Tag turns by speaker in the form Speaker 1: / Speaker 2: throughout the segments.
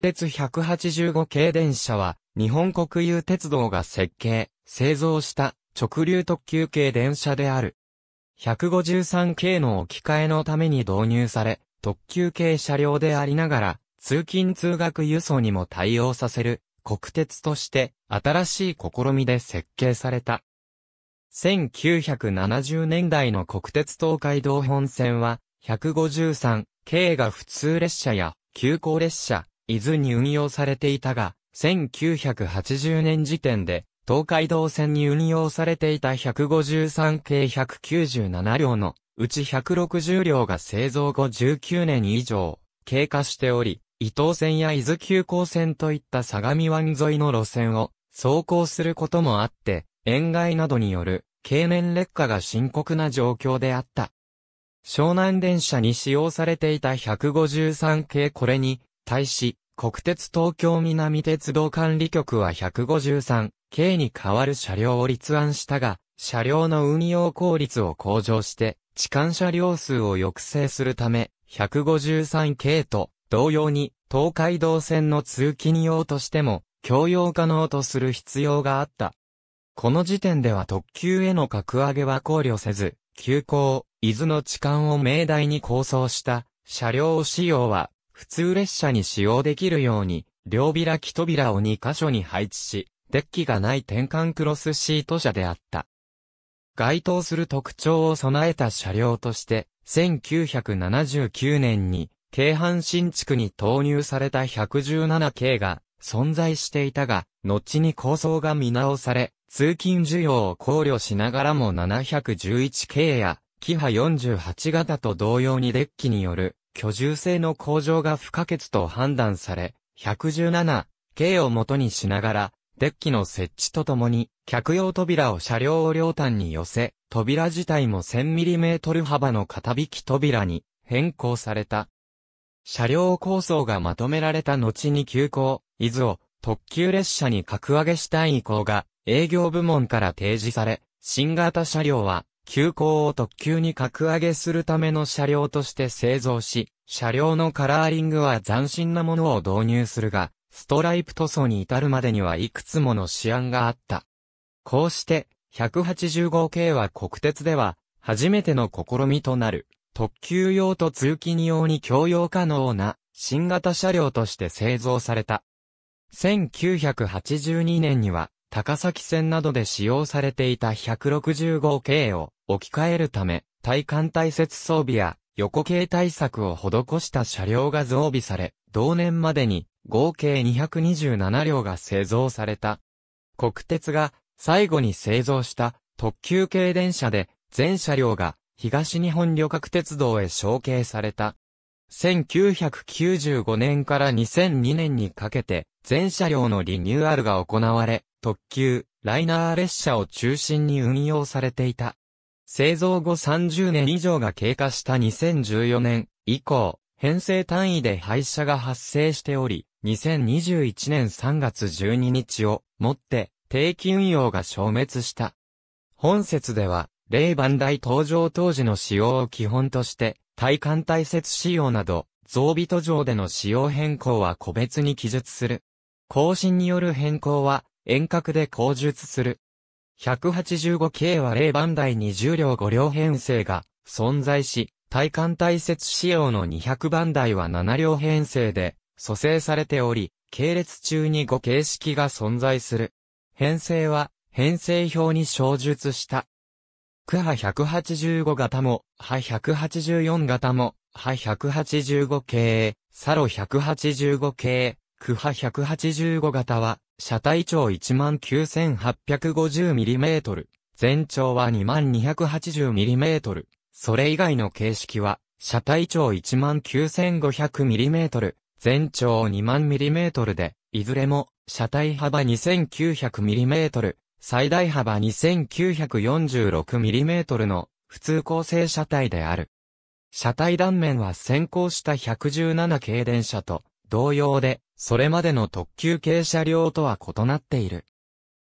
Speaker 1: 鉄185系電車は、日本国有鉄道が設計、製造した直流特急系電車である。153系の置き換えのために導入され、特急系車両でありながら、通勤通学輸送にも対応させる、国鉄として、新しい試みで設計された。1970年代の国鉄東海道本線は、153系が普通列車や、急行列車、伊豆に運用されていたが、1980年時点で、東海道線に運用されていた153系197両のうち160両が製造後19年以上経過しており、伊東線や伊豆急行線といった相模湾沿いの路線を走行することもあって、塩害などによる経年劣化が深刻な状況であった。湘南電車に使用されていた153系これに対し、国鉄東京南鉄道管理局は153、K に代わる車両を立案したが、車両の運用効率を向上して、痴漢車両数を抑制するため、153系と同様に、東海道線の通勤用としても、共用可能とする必要があった。この時点では特急への格上げは考慮せず、急行、伊豆の痴漢を命題に構想した、車両使用は普通列車に使用できるように、両開き扉を2箇所に配置し、デッキがない転換クロスシート車であった。該当する特徴を備えた車両として、1979年に、京阪新地区に投入された117系が存在していたが、後に構想が見直され、通勤需要を考慮しながらも711系や、キハ48型と同様にデッキによる居住性の向上が不可欠と判断され、117K を元にしながら、デッキの設置とともに、客用扉を車両を両端に寄せ、扉自体も 1000mm 幅の片引き扉に変更された。車両構想がまとめられた後に急行、伊豆を特急列車に格上げしたい意向が営業部門から提示され、新型車両は急行を特急に格上げするための車両として製造し、車両のカラーリングは斬新なものを導入するが、ストライプ塗装に至るまでにはいくつもの試案があった。こうして、185系は国鉄では、初めての試みとなる、特急用と通勤用に共用可能な、新型車両として製造された。1982年には、高崎線などで使用されていた165系を置き換えるため、体幹対接装備や横系対策を施した車両が増備され、同年までに合計227両が製造された。国鉄が最後に製造した特急系電車で全車両が東日本旅客鉄道へ承継された。1995年から2002年にかけて全車両のリニューアルが行われ、特急、ライナー列車を中心に運用されていた。製造後30年以上が経過した2014年以降、編成単位で廃車が発生しており、2021年3月12日をもって定期運用が消滅した。本説では、例番台登場当時の使用を基本として、体幹対説仕様など、増備途上での仕様変更は個別に記述する。更新による変更は、遠隔で口述する。185系は0番台に10両5両編成が存在し、体幹体節仕様の200番台は7両編成で蘇生されており、系列中に5形式が存在する。編成は編成表に小述した。区派185型も、派184型も、派185系、サロ185系、区派185型は、車体長 19,850mm、全長は 2280mm、それ以外の形式は、車体長 19,500mm、全長2 0 0 0 m m で、いずれも、車体幅 2,900mm、最大幅 2,946mm の普通構成車体である。車体断面は先行した117系電車と同様でそれまでの特急系車両とは異なっている。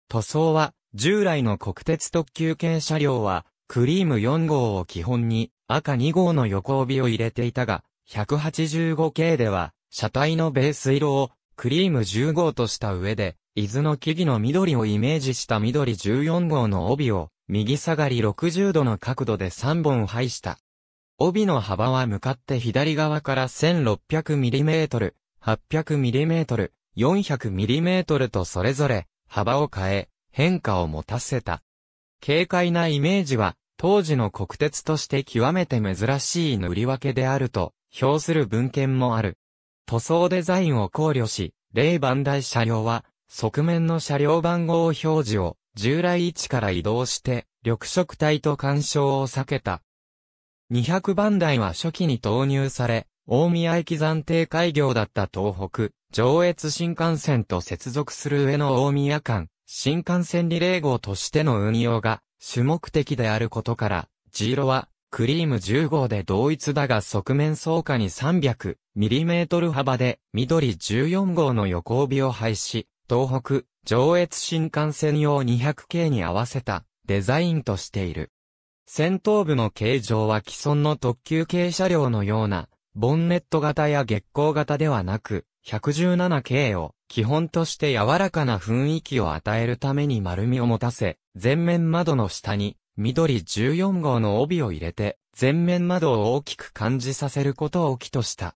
Speaker 1: 塗装は、従来の国鉄特急系車両は、クリーム4号を基本に、赤2号の横帯を入れていたが、185系では、車体のベース色を、クリーム10号とした上で、伊豆の木々の緑をイメージした緑14号の帯を、右下がり60度の角度で3本配した。帯の幅は向かって左側から 1600mm、800mm、400mm とそれぞれ幅を変え変化を持たせた。軽快なイメージは当時の国鉄として極めて珍しい塗り分けであると評する文献もある。塗装デザインを考慮し、例番台車両は側面の車両番号表示を従来位置から移動して緑色体と干渉を避けた。200番台は初期に投入され、大宮駅暫定開業だった東北、上越新幹線と接続する上の大宮間、新幹線リレー号としての運用が主目的であることから、ジーロは、クリーム10号で同一だが側面総下に 300mm 幅で、緑14号の横帯を配し、東北、上越新幹線用 200K に合わせたデザインとしている。先頭部の形状は既存の特急系車両のようなボンネット型や月光型ではなく、117系を基本として柔らかな雰囲気を与えるために丸みを持たせ、前面窓の下に緑14号の帯を入れて、前面窓を大きく感じさせることを起とした。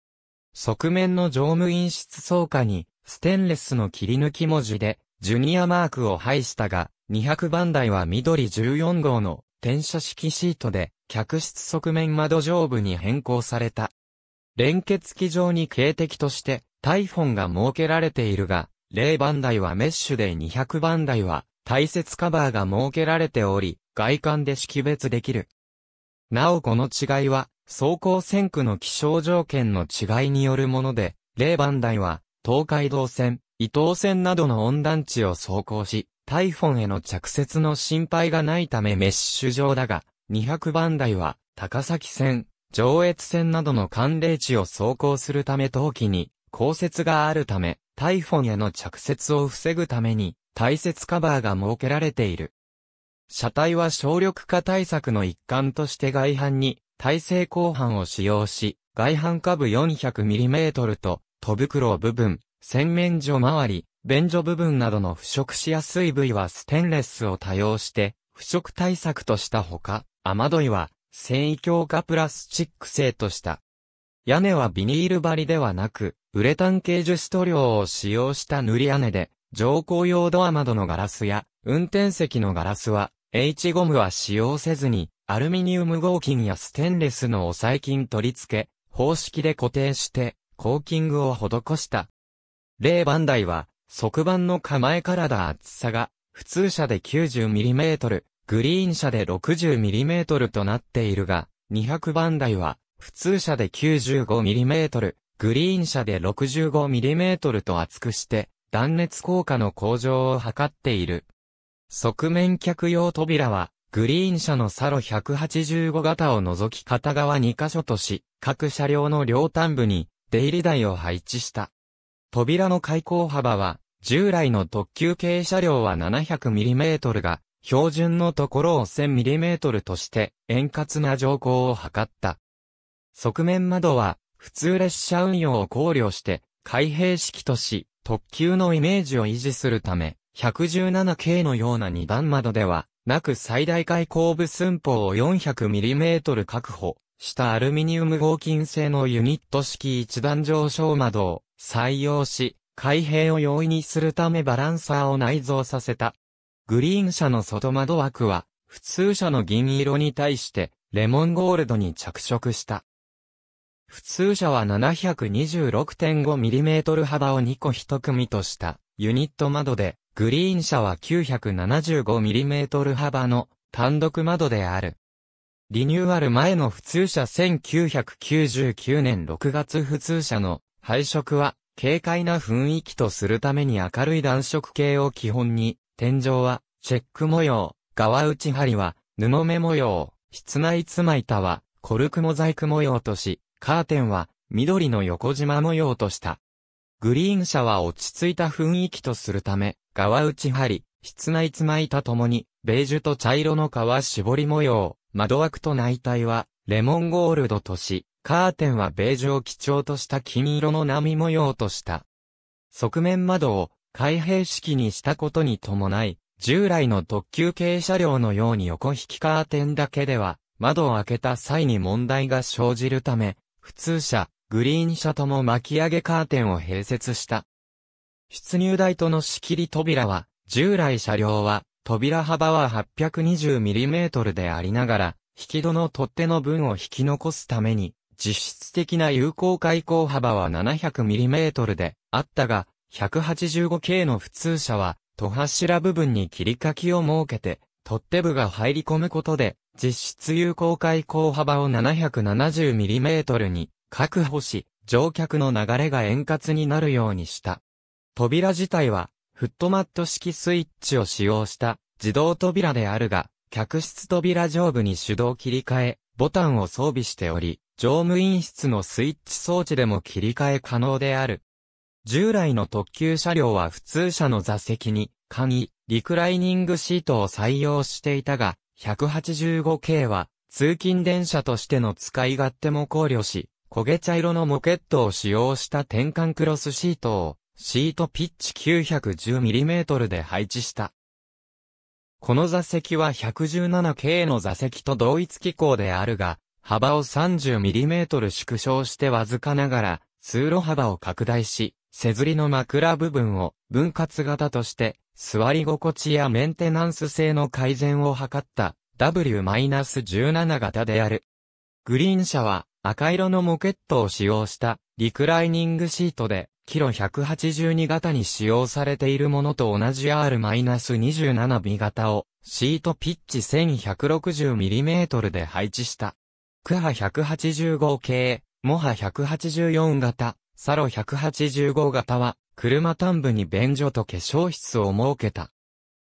Speaker 1: 側面の乗務員室倉下に、ステンレスの切り抜き文字で、ジュニアマークを配したが、200番台は緑14号の転写式シートで、客室側面窓上部に変更された。連結機上に警笛として、タイフォンが設けられているが、0番台はメッシュで200番台は、大切カバーが設けられており、外観で識別できる。なおこの違いは、走行線区の気象条件の違いによるもので、0番台は、東海道線、伊東線などの温暖地を走行し、タイフォンへの着雪の心配がないためメッシュ状だが、200番台は、高崎線、上越線などの寒冷地を走行するため冬季に降雪があるため、台ンへの着雪を防ぐために、大雪カバーが設けられている。車体は省力化対策の一環として外反に耐性鋼板を使用し、外反下部 400mm と、戸袋部分、洗面所周り、便所部分などの腐食しやすい部位はステンレスを多用して、腐食対策としたほか、雨どいは繊維強化プラスチック製とした。屋根はビニール張りではなく、ウレタン系樹脂塗料を使用した塗り屋根で、乗降用ドア窓のガラスや、運転席のガラスは、H ゴムは使用せずに、アルミニウム合金やステンレスの押さえ金取り付け、方式で固定して、コーキングを施した。例番台は、側板の構えからだ厚さが、普通車で 90mm、グリーン車で 60mm となっているが、200番台は、普通車で 95mm、グリーン車で 65mm と厚くして、断熱効果の向上を図っている。側面客用扉は、グリーン車のサロ185型を除き片側2箇所とし、各車両の両端部に出入り台を配置した。扉の開口幅は、従来の特急系車両は 700mm が、標準のところを 1000mm として円滑な乗降を図った。側面窓は普通列車運用を考慮して開閉式とし特急のイメージを維持するため 117K のような2段窓ではなく最大開口部寸法を 400mm 確保したアルミニウム合金製のユニット式一段上昇窓を採用し開閉を容易にするためバランサーを内蔵させた。グリーン車の外窓枠は、普通車の銀色に対して、レモンゴールドに着色した。普通車は 726.5mm 幅を2個1組としたユニット窓で、グリーン車は 975mm 幅の単独窓である。リニューアル前の普通車1999年6月普通車の配色は軽快な雰囲気とするために明るい暖色系を基本に天井は、チェック模様、側打ちりは、布目模様、室内つま板は、コルクモザイク模様とし、カーテンは、緑の横縞模様とした。グリーン車は落ち着いた雰囲気とするため、側打ちり、室内つま板ともに、ベージュと茶色の革絞り模様、窓枠と内体は、レモンゴールドとし、カーテンはベージュを基調とした金色の波模様とした。側面窓を開閉式にしたことに伴い、従来の特急系車両のように横引きカーテンだけでは、窓を開けた際に問題が生じるため、普通車、グリーン車とも巻き上げカーテンを併設した。出入台との仕切り扉は、従来車両は、扉幅は 820mm でありながら、引き戸の取っ手の分を引き残すために、実質的な有効開口幅は 700mm であったが、185系の普通車は、戸柱部分に切り欠きを設けて、取っ手部が入り込むことで、実質有効開口幅を 770mm に確保し、乗客の流れが円滑になるようにした。扉自体は、フットマット式スイッチを使用した自動扉であるが、客室扉上部に手動切り替え、ボタンを装備しており、乗務員室のスイッチ装置でも切り替え可能である。従来の特急車両は普通車の座席に、簡易、リクライニングシートを採用していたが、185系は、通勤電車としての使い勝手も考慮し、焦げ茶色のモケットを使用した転換クロスシートを、シートピッチ 910mm で配置した。この座席は 117K の座席と同一機構であるが、幅を 30mm 縮小してわずかながら、通路幅を拡大し、背ずりの枕部分を分割型として座り心地やメンテナンス性の改善を図った W-17 型である。グリーン車は赤色のモケットを使用したリクライニングシートでキロ182型に使用されているものと同じ R-27B 型をシートピッチ 1160mm で配置した。クハ185系、モハ184型、サロ185型は、車端部に便所と化粧室を設けた。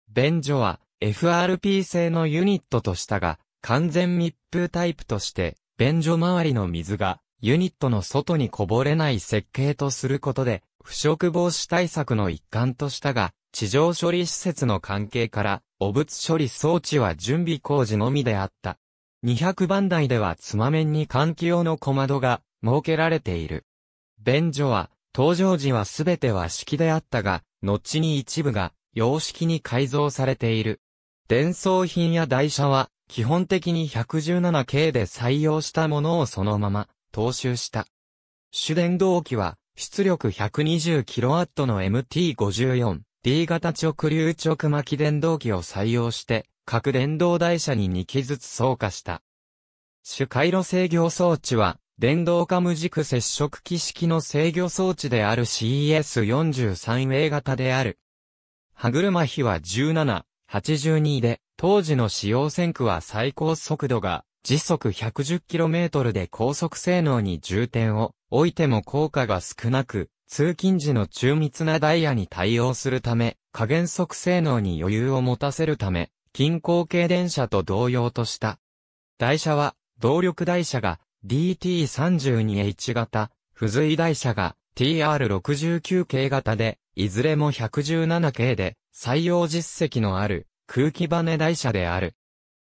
Speaker 1: 便所は、FRP 製のユニットとしたが、完全密封タイプとして、便所周りの水が、ユニットの外にこぼれない設計とすることで、腐食防止対策の一環としたが、地上処理施設の関係から、汚物処理装置は準備工事のみであった。200番台ではつま面に換気用の小窓が設けられている。便所は、登場時はすべて和式であったが、後に一部が洋式に改造されている。伝送品や台車は、基本的に 117K で採用したものをそのまま、踏襲した。主電動機は、出力 120kW の MT54、D 型直流直巻電動機を採用して、各電動台車に2機ずつ装加した。主回路制御装置は、電動化無軸接触機式の制御装置である CES43A 型である。歯車比は17、82で、当時の使用線区は最高速度が時速 110km で高速性能に重点を置いても効果が少なく、通勤時の中密なダイヤに対応するため、加減速性能に余裕を持たせるため、近郊系電車と同様とした。台車は、動力台車が DT32H 型、付随台車が TR69 系型で、いずれも117系で、採用実績のある空気バネ台車である。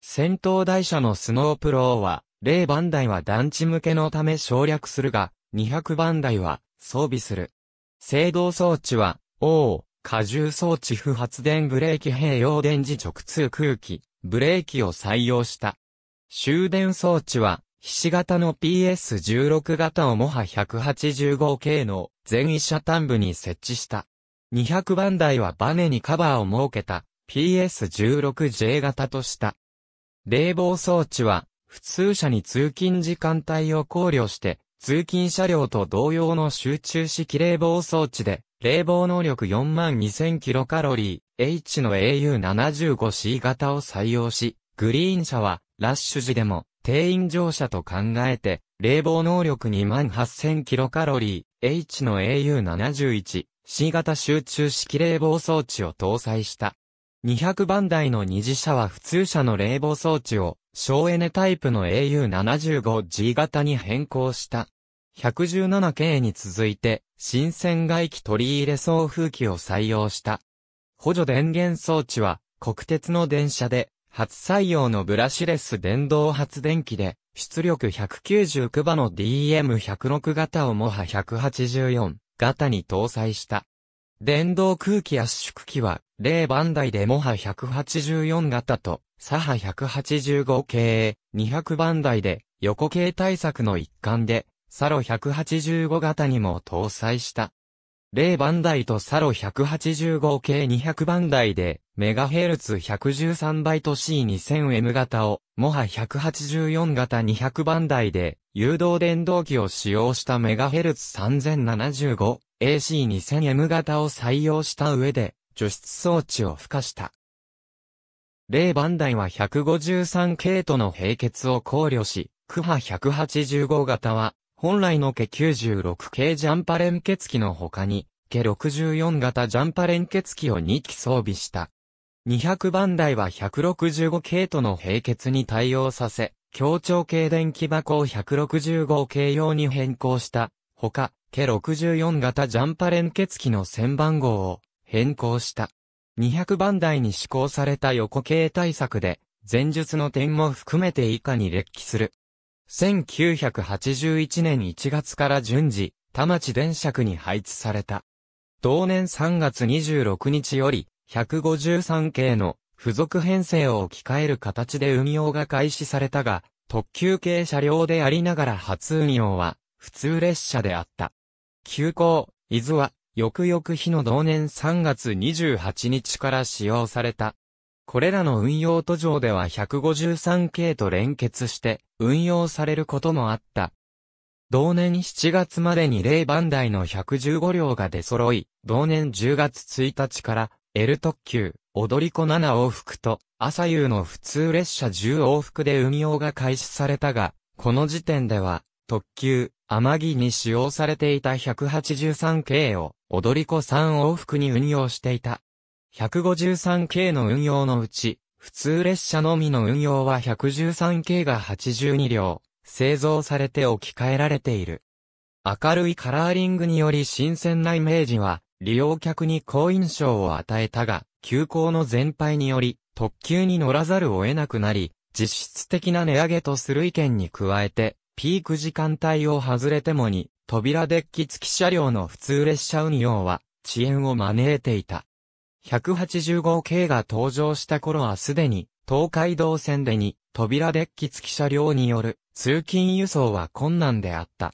Speaker 1: 戦闘台車のスノープローは、0番台は団地向けのため省略するが、200番台は装備する。制動装置は、O、荷重装置不発電ブレーキ併用電磁直通空気、ブレーキを採用した。終電装置は、ひし形の PS16 型をモハ 185K の全位車端部に設置した。200番台はバネにカバーを設けた PS16J 型とした。冷房装置は普通車に通勤時間帯を考慮して通勤車両と同様の集中式冷房装置で冷房能力4 2 0 0 0カロリー H の AU75C 型を採用し、グリーン車はラッシュ時でも定員乗車と考えて、冷房能力28000キロカロリー、H の AU71、C 型集中式冷房装置を搭載した。200番台の二次車は普通車の冷房装置を省エネタイプの AU75G 型に変更した。117 k に続いて新鮮外気取り入れ送風機を採用した。補助電源装置は国鉄の電車で初採用のブラシレス電動発電機で、出力199馬の DM106 型をモハ184型に搭載した。電動空気圧縮機は、0番台でモハ184型と、サハ185系200番台で、横系対策の一環で、サロ185型にも搭載した。0番台とサロ185系200番台で、メヘルツ1 1 3バイト C2000M 型を、モハ184型200番台で、誘導電動機を使用したメガヘルツ3 0 7 5 AC2000M 型を採用した上で、除湿装置を付加した。例番台は153系統の並結を考慮し、クハ185型は、本来のケ96系ジャンパ連結機の他に、ケ64型ジャンパ連結機を2機装備した。200番台は165系との並結に対応させ、協調系電気箱を165系用に変更した、ほか、ケ64型ジャンパ連結機の線番号を変更した。200番台に施行された横系対策で、前述の点も含めて以下に列記する。1981年1月から順次、田町電車区に配置された。同年3月26日より、153系の付属編成を置き換える形で運用が開始されたが、特急系車両でありながら初運用は普通列車であった。急行、伊豆は翌々日の同年3月28日から使用された。これらの運用途上では153系と連結して運用されることもあった。同年7月までに0番台の115両が出揃い、同年10月1日から L 特急、踊り子7往復と、朝夕の普通列車10往復で運用が開始されたが、この時点では、特急、天城に使用されていた183系を、踊り子3往復に運用していた。153系の運用のうち、普通列車のみの運用は113系が82両、製造されて置き換えられている。明るいカラーリングにより新鮮なイメージは、利用客に好印象を与えたが、急行の全廃により、特急に乗らざるを得なくなり、実質的な値上げとする意見に加えて、ピーク時間帯を外れてもに、扉デッキ付き車両の普通列車運用は、遅延を招いていた。185系が登場した頃はすでに、東海道線でに、扉デッキ付き車両による通勤輸送は困難であった。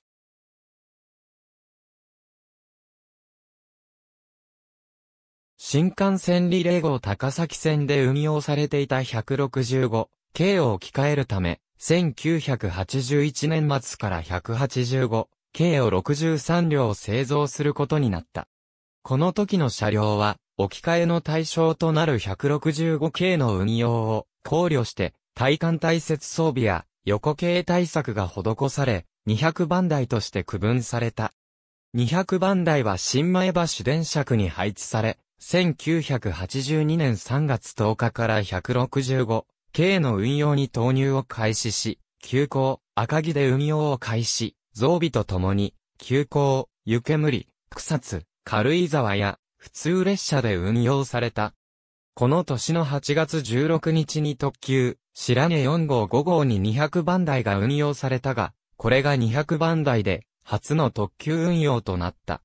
Speaker 1: 新幹線リレー号高崎線で運用されていた165系を置き換えるため、1981年末から185系を63両製造することになった。この時の車両は、置き換えの対象となる165系の運用を考慮して、体幹対節装備や横系対策が施され、200番台として区分された。200番台は新前橋電車区に配置され、1982年3月10日から 165K の運用に投入を開始し、急行、赤木で運用を開始、増備とともに、急行、湯煙、草津、軽井沢や、普通列車で運用された。この年の8月16日に特急、白根4号5号に200番台が運用されたが、これが200番台で、初の特急運用となった。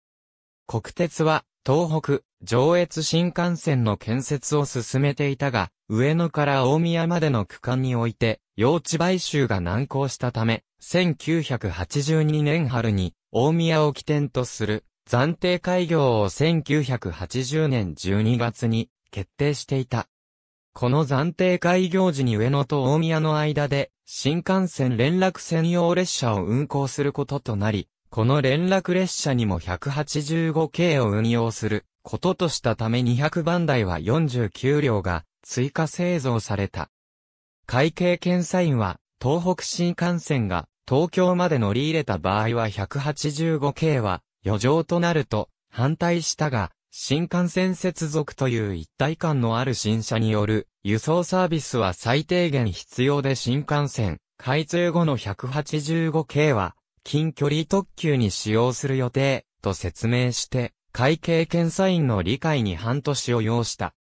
Speaker 1: 国鉄は、東北、上越新幹線の建設を進めていたが、上野から大宮までの区間において、用地買収が難航したため、1982年春に、大宮を起点とする、暫定開業を1980年12月に、決定していた。この暫定開業時に上野と大宮の間で、新幹線連絡専用列車を運行することとなり、この連絡列車にも185系を運用することとしたため200番台は49両が追加製造された。会計検査員は東北新幹線が東京まで乗り入れた場合は185系は余剰となると反対したが、新幹線接続という一体感のある新車による輸送サービスは最低限必要で新幹線開通後の185系は近距離特急に使用する予定、と説明して、会計検査員の理解に半年を要した。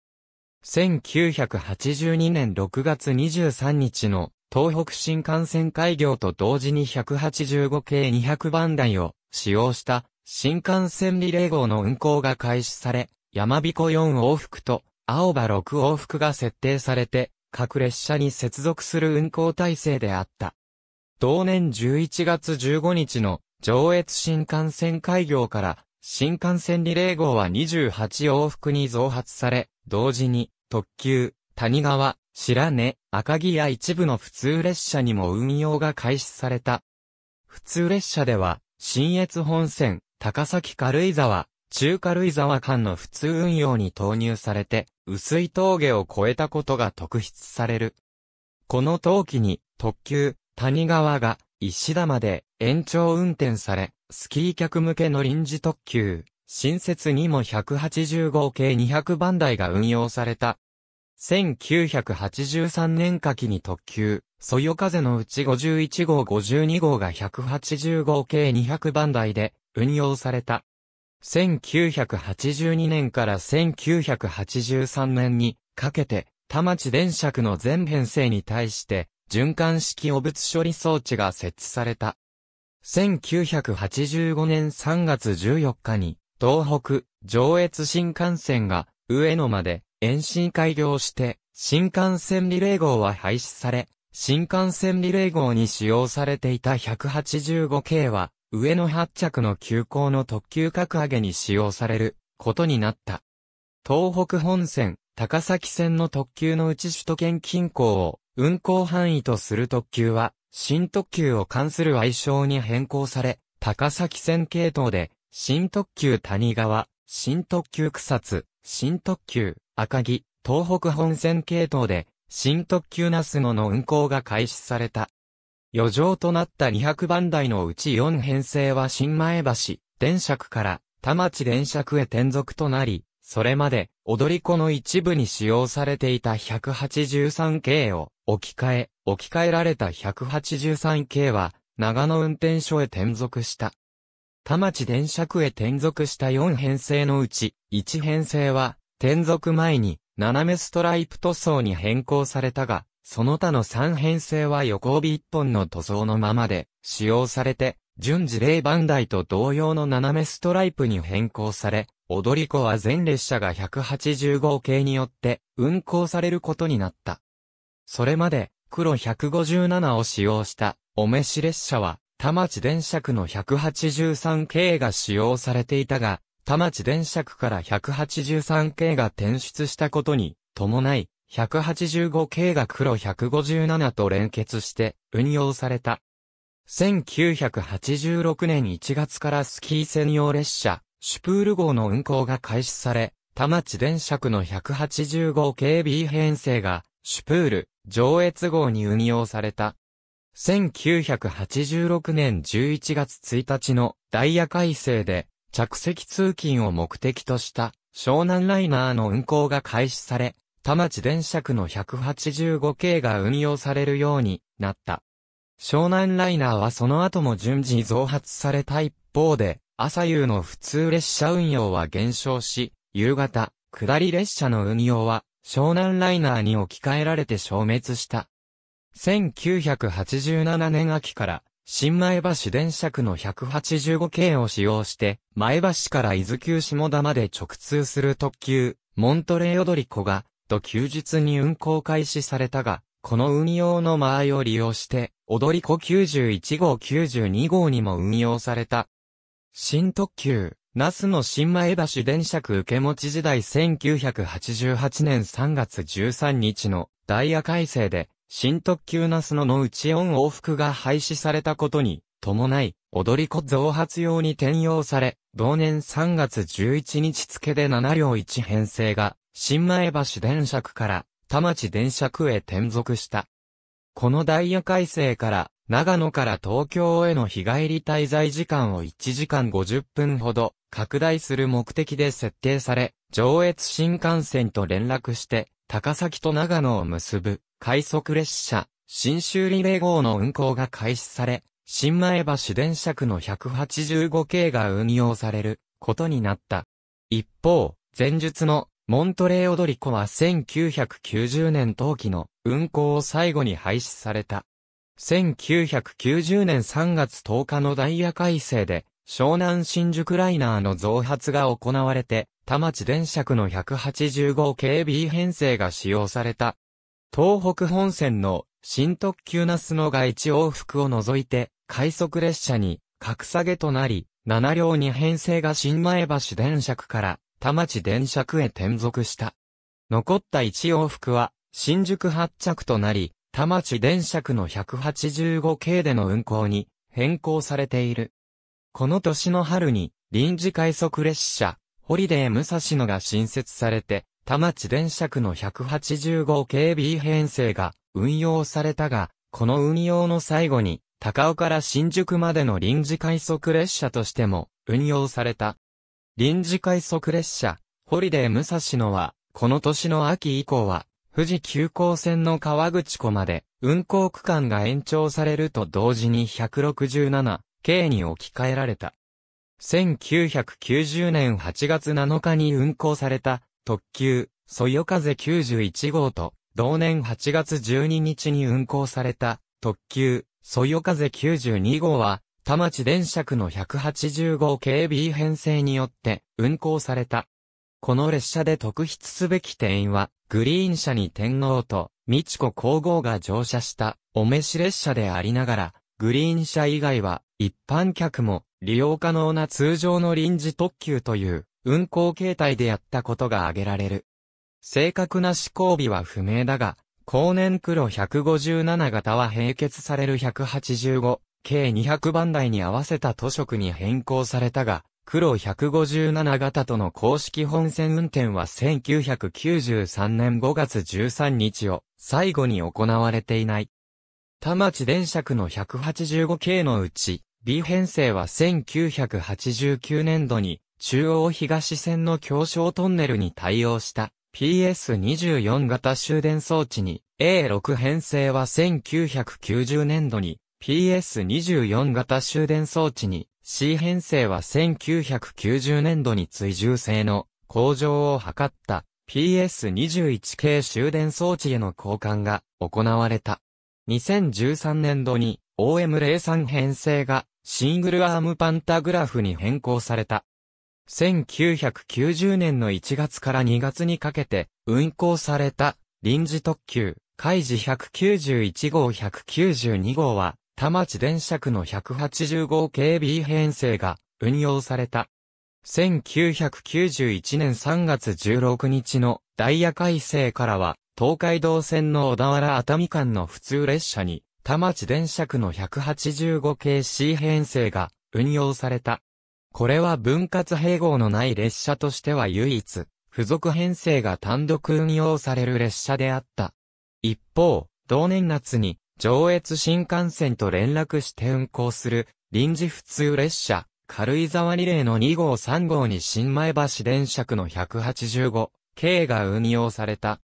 Speaker 1: 1982年6月23日の東北新幹線開業と同時に185系200番台を使用した新幹線リレー号の運行が開始され、山彦4往復と青葉6往復が設定されて、各列車に接続する運行体制であった。同年11月15日の上越新幹線開業から新幹線リレー号は28往復に増発され、同時に特急、谷川、白根、赤城や一部の普通列車にも運用が開始された。普通列車では、新越本線、高崎軽井沢、中軽井沢間の普通運用に投入されて、薄い峠を越えたことが特筆される。この陶器に、特急、谷川が石田まで延長運転され、スキー客向けの臨時特急、新設にも180号系200番台が運用された。1983年夏季に特急、そよ風のうち51号52号が180号系200番台で運用された。1982年から1983年にかけて、田町電車区の全編成に対して、循環式汚物処理装置が設置された。1985年3月14日に、東北、上越新幹線が、上野まで、延伸開業して、新幹線リレー号は廃止され、新幹線リレー号に使用されていた185系は、上野発着の急行の特急格上げに使用されることになった。東北本線、高崎線の特急のうち首都圏近郊を運行範囲とする特急は、新特急を関する愛称に変更され、高崎線系統で、新特急谷川、新特急草津、新特急赤城、東北本線系統で、新特急那須野の運行が開始された。余剰となった200番台のうち4編成は新前橋、電区から田町電車区へ転属となり、それまで踊り子の一部に使用されていた183系を置き換え、置き換えられた183系は、長野運転所へ転属した。田町電車区へ転属した4編成のうち、1編成は、転属前に、斜めストライプ塗装に変更されたが、その他の3編成は横帯1本の塗装のままで、使用されて、順次例番台と同様の斜めストライプに変更され、踊り子は全列車が185系によって運行されることになった。それまで、黒157を使用した、お召し列車は、田町電車区の183系が使用されていたが、田町電車区から183系が転出したことに、伴い、185系が黒157と連結して運用された。1986年1月からスキー専用列車、シュプール号の運行が開始され、田町電車区の185系 B 編成が、シュプール、上越号に運用された。1986年11月1日のダイヤ改正で着席通勤を目的とした湘南ライナーの運行が開始され、田町電車区の185系が運用されるようになった。湘南ライナーはその後も順次増発された一方で、朝夕の普通列車運用は減少し、夕方、下り列車の運用は湘南ライナーに置き換えられて消滅した。1987年秋から、新前橋電車区の185系を使用して、前橋から伊豆急下田まで直通する特急、モントレーオドリコが、と休日に運行開始されたが、この運用の間合いを利用して、踊り子91号92号にも運用された。新特急、那須の新前橋電車区受け持ち時代1988年3月13日のダイヤ改正で、新特急那須野の内4往復が廃止されたことに、伴い、踊り子増発用に転用され、同年3月11日付で7両1編成が、新前橋電車区から、田町電車区へ転属した。このダイヤ改正から、長野から東京への日帰り滞在時間を1時間50分ほど拡大する目的で設定され、上越新幹線と連絡して、高崎と長野を結ぶ快速列車、新修理米号の運行が開始され、新前橋電車区の185系が運用されることになった。一方、前述のモントレーオドリコは1990年冬季の運行を最後に廃止された。1990年3月10日のダイヤ改正で、湘南新宿ライナーの増発が行われて、田町電車区の185 k B 編成が使用された。東北本線の新特急な須のが一往復を除いて、快速列車に格下げとなり、7両に編成が新前橋電車区から田町電車区へ転属した。残った1往復は新宿発着となり、田町電車区の185系での運行に変更されている。この年の春に臨時快速列車、ホリデー武蔵野が新設されて、田町電車区の185系 B 編成が運用されたが、この運用の最後に、高尾から新宿までの臨時快速列車としても運用された。臨時快速列車、ホリデー武蔵野は、この年の秋以降は、富士急行線の川口湖まで運行区間が延長されると同時に167系に置き換えられた。1990年8月7日に運行された特急、そよ風91号と、同年8月12日に運行された特急、そよ風92号は、田町電車区の185 k B 編成によって運行された。この列車で特筆すべき点は、グリーン車に天皇と、美智子皇后が乗車した、お召し列車でありながら、グリーン車以外は、一般客も、利用可能な通常の臨時特急という、運行形態でやったことが挙げられる。正確な施行日は不明だが、後年黒157型は併結される185、計200番台に合わせた図色に変更されたが、黒157型との公式本線運転は1993年5月13日を最後に行われていない。田町電車区の185系のうち、B 編成は1989年度に中央東線の強小トンネルに対応した PS24 型終電装置に A6 編成は1990年度に PS24 型終電装置に C 編成は1990年度に追従性の向上を図った PS21 系終電装置への交換が行われた。2013年度に OM03 編成がシングルアームパンタグラフに変更された。1990年の1月から2月にかけて運行された臨時特急、開示191号192号は田町電車区の185系 B 編成が運用された。1991年3月16日のダイヤ改正からは、東海道線の小田原熱海間の普通列車に、田町電車区の185系 C 編成が運用された。これは分割併合のない列車としては唯一、付属編成が単独運用される列車であった。一方、同年夏に上越新幹線と連絡して運行する臨時普通列車、軽井沢リレーの2号3号に新前橋電車区の185、系が運用された。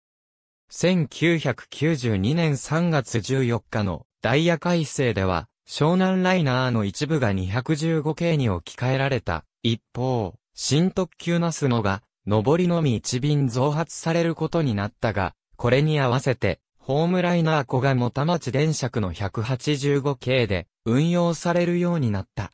Speaker 1: 1992年3月14日のダイヤ改正では、湘南ライナーの一部が215系に置き換えられた。一方、新特急ナスのが、上りのみ一便増発されることになったが、これに合わせて、ホームライナー湖が元町電車区の185系で運用されるようになった。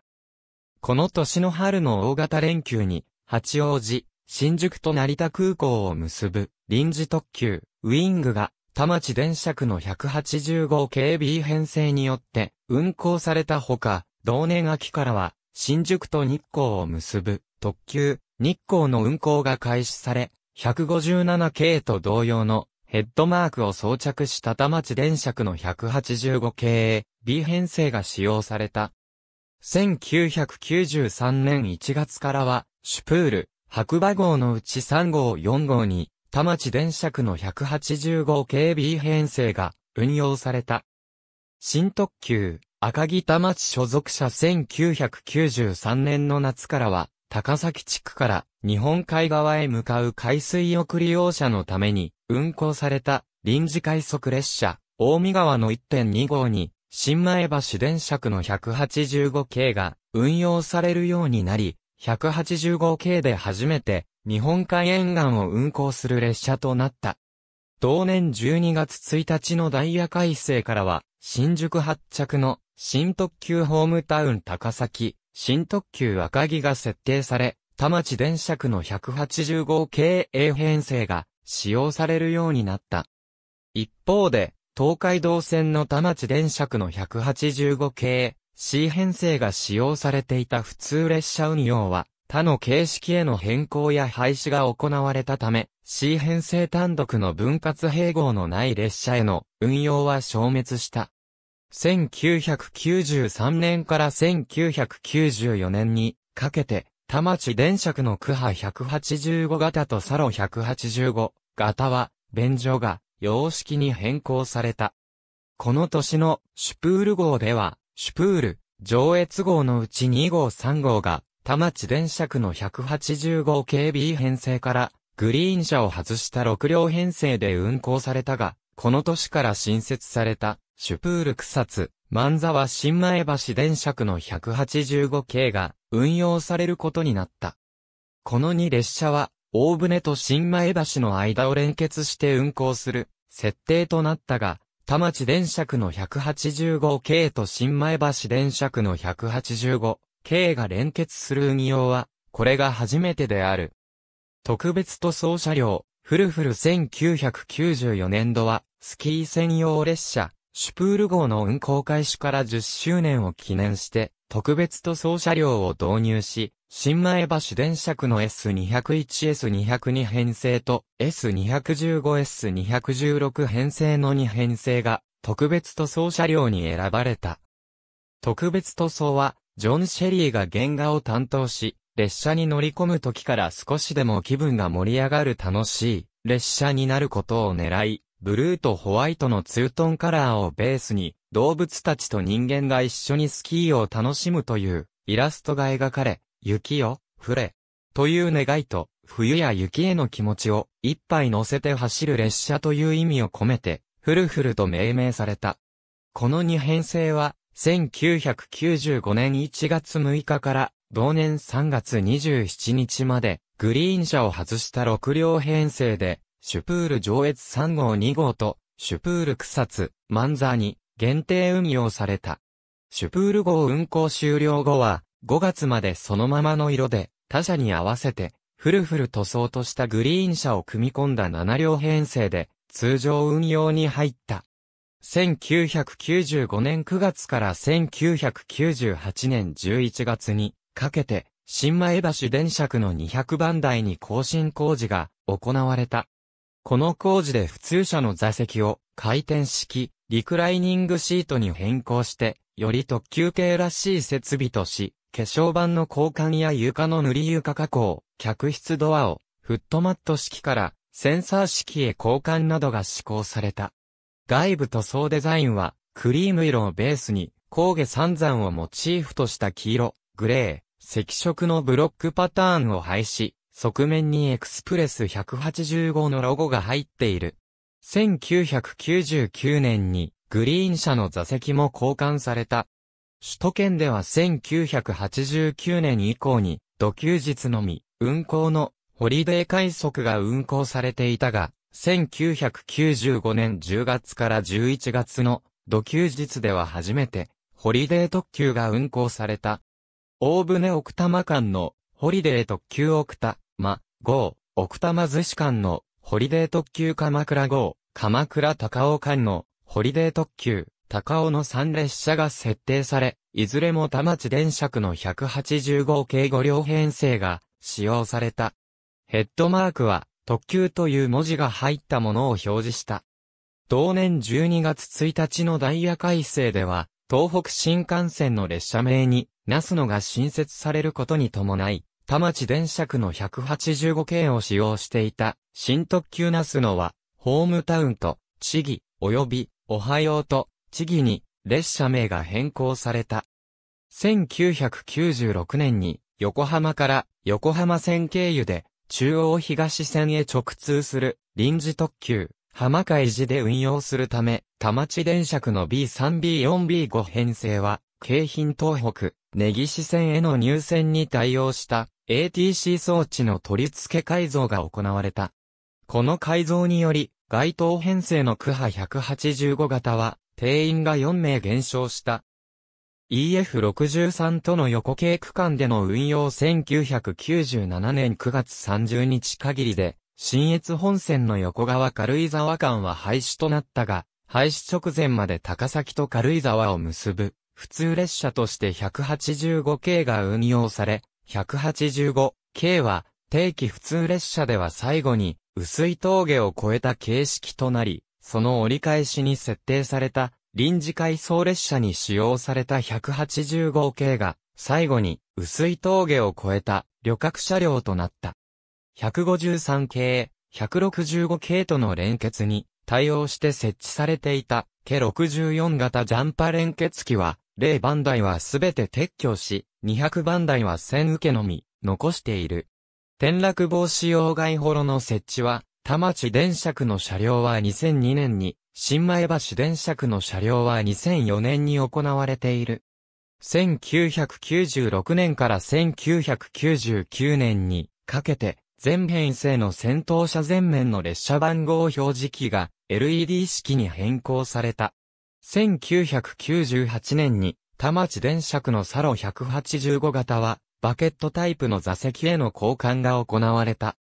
Speaker 1: この年の春の大型連休に、八王子、新宿と成田空港を結ぶ臨時特急、ウィングが、田町電車区の185系 B 編成によって運行されたほか、同年秋からは、新宿と日光を結ぶ特急、日光の運行が開始され、157系と同様のヘッドマークを装着した田町電車区の185系 B 編成が使用された。1993年1月からは、シュプール、白馬号のうち3号4号に、田町電車区の185系 B 編成が運用された。新特急、赤木田町所属者1993年の夏からは、高崎地区から日本海側へ向かう海水浴利用者のために、運行された臨時快速列車、大見川の1.2号に、新前橋電車区の185系が運用されるようになり、185系で初めて日本海沿岸を運行する列車となった。同年12月1日のダイヤ改正からは、新宿発着の新特急ホームタウン高崎、新特急赤城が設定され、田町電車区の185系 A 編成が使用されるようになった。一方で、東海道線の田町電車区の185系 C 編成が使用されていた普通列車運用は、他の形式への変更や廃止が行われたため、C 編成単独の分割併合のない列車への運用は消滅した。1993年から1994年にかけて田町電尺の区波185型とサロ185型は、便所が様式に変更された。この年のシュプール号では、シュプール、上越号のうち2号3号が、田町電尺の185 k B 編成から、グリーン車を外した6両編成で運行されたが、この年から新設された、シュプール草津、万沢新前橋電尺の185系が、運用されることになった。この2列車は、大船と新前橋の間を連結して運行する設定となったが、田町電車区の185系と新前橋電車区の185系が連結する運用は、これが初めてである。特別塗装車両、フルフル1994年度は、スキー専用列車、シュプール号の運行開始から10周年を記念して、特別塗装車両を導入し、新前橋電車区の S201、S202 編成と S215、S216 編成の2編成が特別塗装車両に選ばれた。特別塗装は、ジョン・シェリーが原画を担当し、列車に乗り込む時から少しでも気分が盛り上がる楽しい列車になることを狙い、ブルーとホワイトのツートンカラーをベースに、動物たちと人間が一緒にスキーを楽しむというイラストが描かれ、雪よ、触れ、という願いと、冬や雪への気持ちを一杯乗せて走る列車という意味を込めて、フルフルと命名された。この二編成は、1995年1月6日から同年3月27日まで、グリーン車を外した6両編成で、シュプール上越3号2号と、シュプール草津、万座に限定運用された。シュプール号運行終了後は、5月までそのままの色で、他社に合わせて、フルフル塗装としたグリーン車を組み込んだ7両編成で、通常運用に入った。1995年9月から1998年11月にかけて、新前橋電車区の200番台に更新工事が行われた。この工事で普通車の座席を回転式、リクライニングシートに変更して、より特急系らしい設備とし、化粧板の交換や床の塗り床加工、客室ドアをフットマット式からセンサー式へ交換などが施行された。外部塗装デザインはクリーム色をベースに工芸三山をモチーフとした黄色、グレー、赤色のブロックパターンを廃止、側面にエクスプレス185のロゴが入っている。1999年にグリーン車の座席も交換された。首都圏では1989年以降に土休日のみ運行のホリデー快速が運行されていたが、1995年10月から11月の土休日では初めてホリデー特急が運行された。大船奥多摩間のホリデー特急奥多ま、号、奥多摩寿司間の、ホリデー特急鎌倉号、鎌倉高尾間の、ホリデー特急、高尾の3列車が設定され、いずれも田町電車区の185系5両編成が使用された。ヘッドマークは、特急という文字が入ったものを表示した。同年12月1日のダイヤ改正では、東北新幹線の列車名に、ナスノが新設されることに伴い、田町電車区の185系を使用していた、新特急ナスノは、ホームタウンと、チギ、及び、おはようと、チギに、列車名が変更された。1996年に、横浜から横浜線経由で中央東線へ直通する臨時特急、浜海寺で運用するため、田町電車区の B3B4B5 編成は、京浜東北、根岸線への入線に対応した ATC 装置の取り付け改造が行われた。この改造により、該当編成の区派185型は、定員が4名減少した。EF63 との横系区間での運用1997年9月30日限りで、新越本線の横側軽井沢間は廃止となったが、廃止直前まで高崎と軽井沢を結ぶ、普通列車として185系が運用され、185、K は、定期普通列車では最後に、薄い峠を越えた形式となり、その折り返しに設定された、臨時回送列車に使用された185系が、最後に、薄い峠を越えた、旅客車両となった。153系、165系との連結に、対応して設置されていた、K64 型ジャンパ連結機は、0番台はすべて撤去し、200番台は線受けのみ、残している。転落防止用外幌の設置は、田町電車区の車両は2002年に、新前橋電車区の車両は2004年に行われている。1996年から1999年にかけて、全編成の先頭車前面の列車番号表示器が LED 式に変更された。1998年に、田町電車区のサロ185型は、バケットタイプの座席への交換が行われた。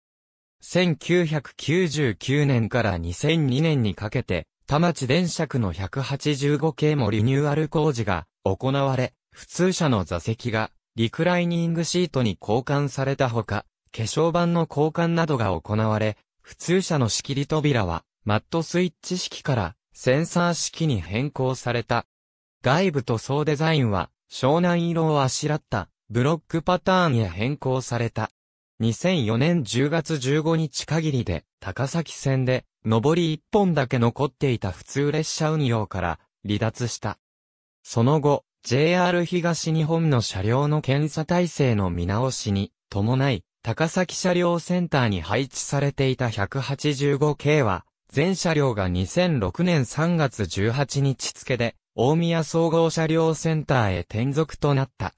Speaker 1: 1999年から2002年にかけて、田町電車区の185系もリニューアル工事が行われ、普通車の座席がリクライニングシートに交換されたほか、化粧板の交換などが行われ、普通車の仕切り扉はマットスイッチ式からセンサー式に変更された。外部塗装デザインは湘南色をあしらったブロックパターンへ変更された。2004年10月15日限りで高崎線で上り一本だけ残っていた普通列車運用から離脱した。その後、JR 東日本の車両の検査体制の見直しに伴い、高崎車両センターに配置されていた185系は、全車両が2006年3月18日付で、大宮総合車両センターへ転属となった。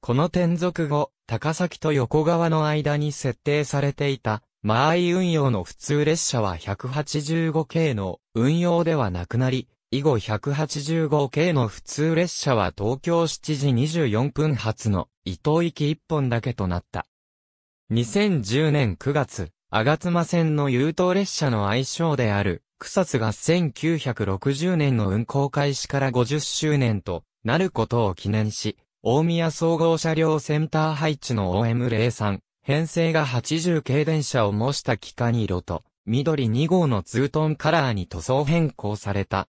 Speaker 1: この転属後、高崎と横川の間に設定されていた、間合い運用の普通列車は185系の運用ではなくなり、以後185系の普通列車は東京7時24分発の伊東行き1本だけとなった。2010年9月、吾妻線の優等列車の愛称である、草津が1960年の運行開始から50周年となることを記念し、大宮総合車両センター配置の OM03、編成が80系電車を模した機関色と、緑2号のツートンカラーに塗装変更された。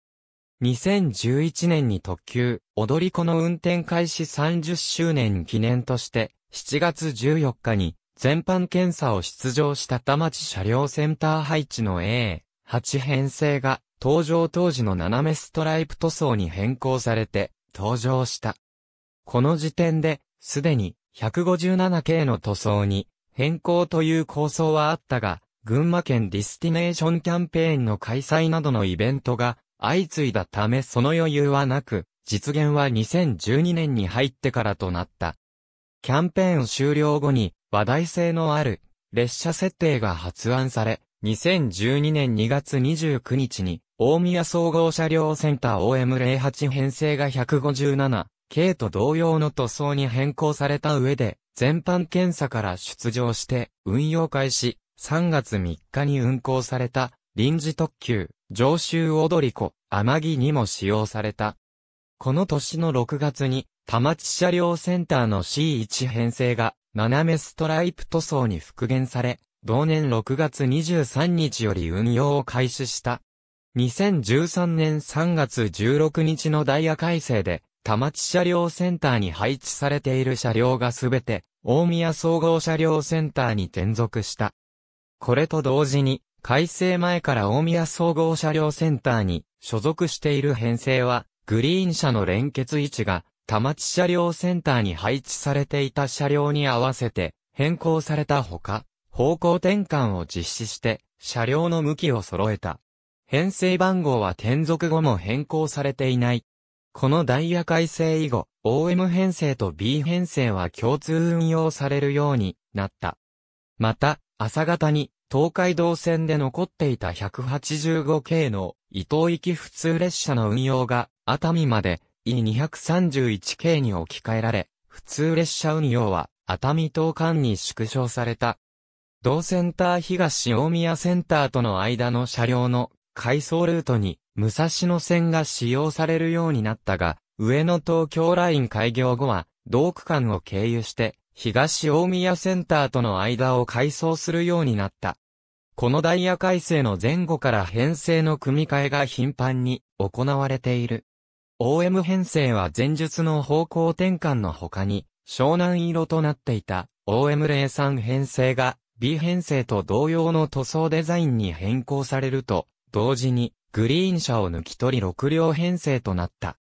Speaker 1: 2011年に特急、踊り子の運転開始30周年記念として、7月14日に、全般検査を出場した田町車両センター配置の A、8編成が、登場当時の斜めストライプ塗装に変更されて、登場した。この時点で、すでに、157系の塗装に、変更という構想はあったが、群馬県ディスティネーションキャンペーンの開催などのイベントが相次いだためその余裕はなく、実現は2012年に入ってからとなった。キャンペーン終了後に話題性のある列車設定が発案され、2012年2月29日に、大宮総合車両センター OM08 編成が157、系と同様の塗装に変更された上で、全般検査から出場して、運用開始、3月3日に運行された、臨時特急、上州踊り子、天城にも使用された。この年の6月に、田町車両センターの C1 編成が、斜めストライプ塗装に復元され、同年6月23日より運用を開始した。2013年3月16日のダイヤ改正で、田町車両センターに配置されている車両がすべて、大宮総合車両センターに転属した。これと同時に、改正前から大宮総合車両センターに所属している編成は、グリーン車の連結位置が摩町車両センターに配置されていた車両に合わせて変更されたほか、方向転換を実施して車両の向きを揃えた。編成番号は転属後も変更されていない。このダイヤ改正以後、OM 編成と B 編成は共通運用されるようになった。また、朝方に東海道線で残っていた185系の伊東行き普通列車の運用が熱海まで E231 系に置き換えられ、普通列車運用は熱海東間に縮小された。同センター東大宮センターとの間の車両の回送ルートに武蔵野線が使用されるようになったが、上野東京ライン開業後は、同区間を経由して、東大宮センターとの間を改装するようになった。このダイヤ改正の前後から編成の組み替えが頻繁に行われている。OM 編成は前述の方向転換の他に、湘南色となっていた OM03 編成が B 編成と同様の塗装デザインに変更されると、同時にグリーン車を抜き取り6両編成となった。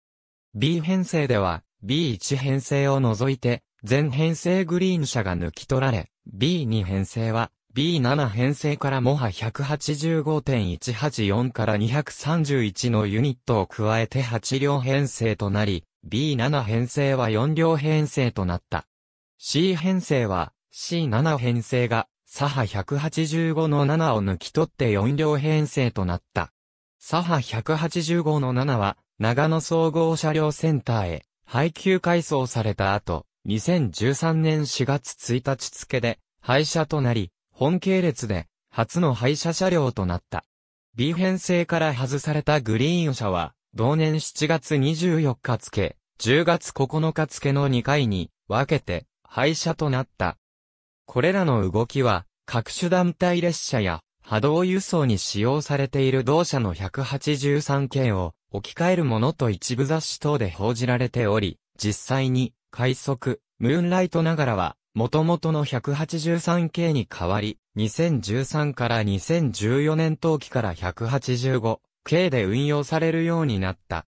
Speaker 1: B 編成では B1 編成を除いて、全編成グリーン車が抜き取られ、B2 編成は B7 編成からモハ185.184から231のユニットを加えて8両編成となり、B7 編成は4両編成となった。C 編成は C7 編成が左派185の7を抜き取って4両編成となった。左派185の7は長野総合車両センターへ配給改装された後、2013年4月1日付で廃車となり、本系列で初の廃車車両となった。B 編成から外されたグリーン車は、同年7月24日付、10月9日付の2回に分けて廃車となった。これらの動きは、各種団体列車や波動輸送に使用されている同社の183件を置き換えるものと一部雑誌等で報じられており、実際に快速、ムーンライトながらは元々の 183K に変わり、2013から2014年冬季から 185K で運用されるようになった。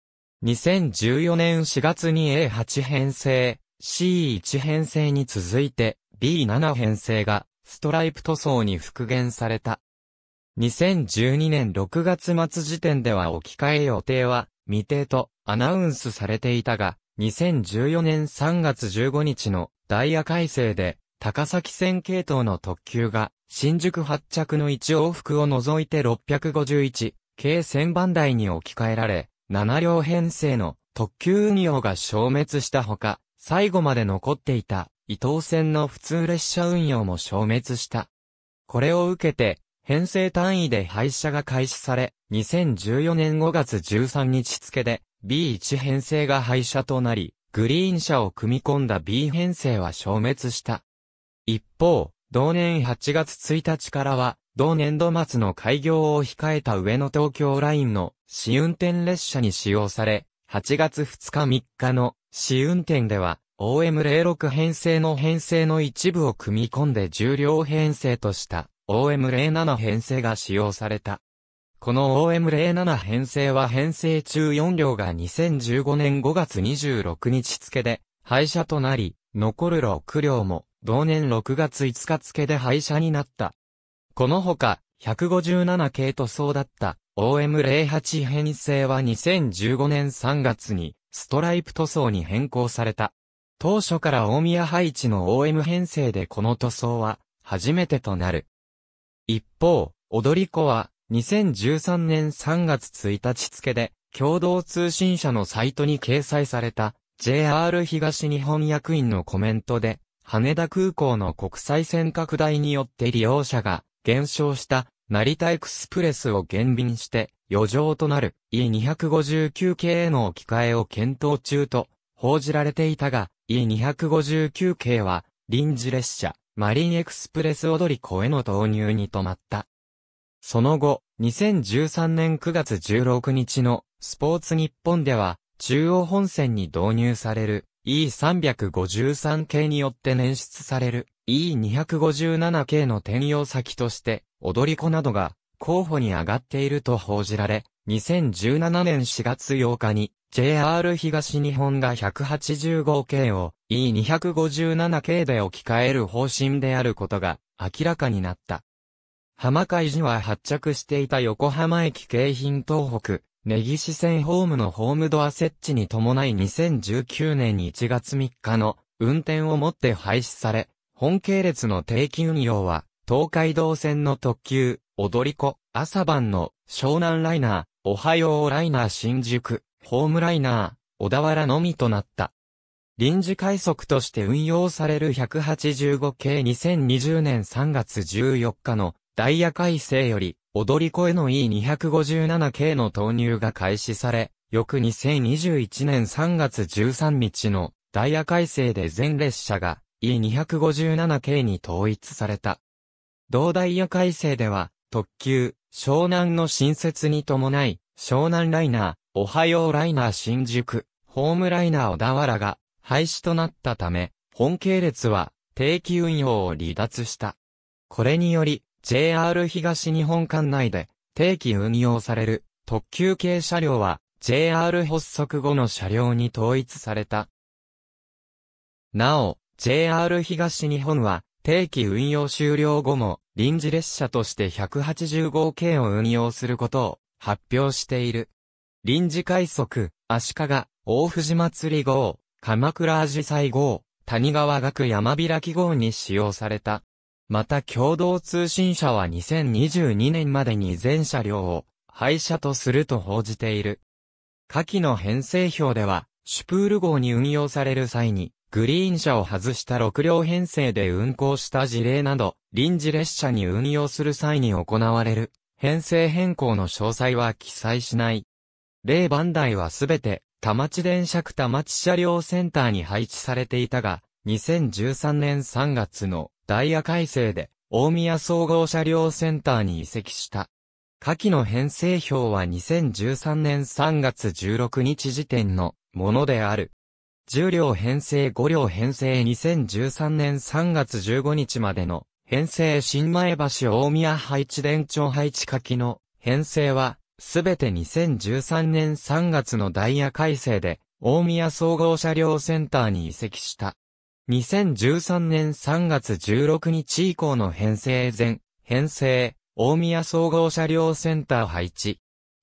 Speaker 1: 2014年4月に A8 編成、C1 編成に続いて B7 編成がストライプ塗装に復元された。2012年6月末時点では置き換え予定は未定とアナウンスされていたが、2014年3月15日のダイヤ改正で、高崎線系統の特急が、新宿発着の1往復を除いて651、計1000番台に置き換えられ、7両編成の特急運用が消滅したほか、最後まで残っていた伊東線の普通列車運用も消滅した。これを受けて、編成単位で廃車が開始され、2014年5月13日付で B1 編成が廃車となり、グリーン車を組み込んだ B 編成は消滅した。一方、同年8月1日からは、同年度末の開業を控えた上野東京ラインの試運転列車に使用され、8月2日3日の試運転では、OM06 編成の編成の一部を組み込んで重量編成とした OM07 編成が使用された。この OM07 編成は編成中4両が2015年5月26日付で廃車となり、残る6両も同年6月5日付で廃車になった。このほか、157系塗装だった OM08 編成は2015年3月にストライプ塗装に変更された。当初から大宮配置の OM 編成でこの塗装は初めてとなる。一方、踊り子は2013年3月1日付で、共同通信社のサイトに掲載された、JR 東日本役員のコメントで、羽田空港の国際線拡大によって利用者が減少した成田エクスプレスを減便して余剰となる E259 系への置き換えを検討中と報じられていたが E259 系は臨時列車マリンエクスプレス踊り子への投入に止まった。その後、2013年9月16日のスポーツ日本では、中央本線に導入される E353 系によって捻出される E257 系の転用先として、踊り子などが候補に上がっていると報じられ、2017年4月8日に JR 東日本が185系を E257 系で置き換える方針であることが明らかになった。浜海寺は発着していた横浜駅京浜東北、根岸線ホームのホームドア設置に伴い2019年1月3日の運転をもって廃止され、本系列の定期運用は、東海道線の特急、踊り子、朝晩の湘南ライナー、おはようライナー新宿、ホームライナー、小田原のみとなった。臨時快速として運用される185系2020年3月14日のダイヤ改正より、踊り子への E257 系の投入が開始され、翌2021年3月13日のダイヤ改正で全列車が E257 系に統一された。同ダイヤ改正では、特急、湘南の新設に伴い、湘南ライナー、おはようライナー新宿、ホームライナー小田原が廃止となったため、本系列は定期運用を離脱した。これにより、JR 東日本管内で定期運用される特急系車両は JR 発足後の車両に統一された。なお、JR 東日本は定期運用終了後も臨時列車として185系を運用することを発表している。臨時快速、足利、大藤祭り号、鎌倉ア祭号、谷川学山開き号に使用された。また共同通信社は2022年までに全車両を廃車とすると報じている。下記の編成表では、シュプール号に運用される際に、グリーン車を外した6両編成で運行した事例など、臨時列車に運用する際に行われる、編成変更の詳細は記載しない。例番台はすべて、田町電車区田町車両センターに配置されていたが、2013年3月のダイヤ改正で、大宮総合車両センターに移籍した。下記の編成表は2013年3月16日時点のものである。10両編成5両編成2013年3月15日までの編成新前橋大宮配置電柱配置下記の編成はすべて2013年3月のダイヤ改正で大宮総合車両センターに移籍した。2013年3月16日以降の編成前、編成、大宮総合車両センター配置。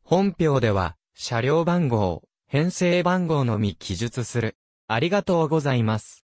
Speaker 1: 本表では、車両番号、編成番号のみ記述する。ありがとうございます。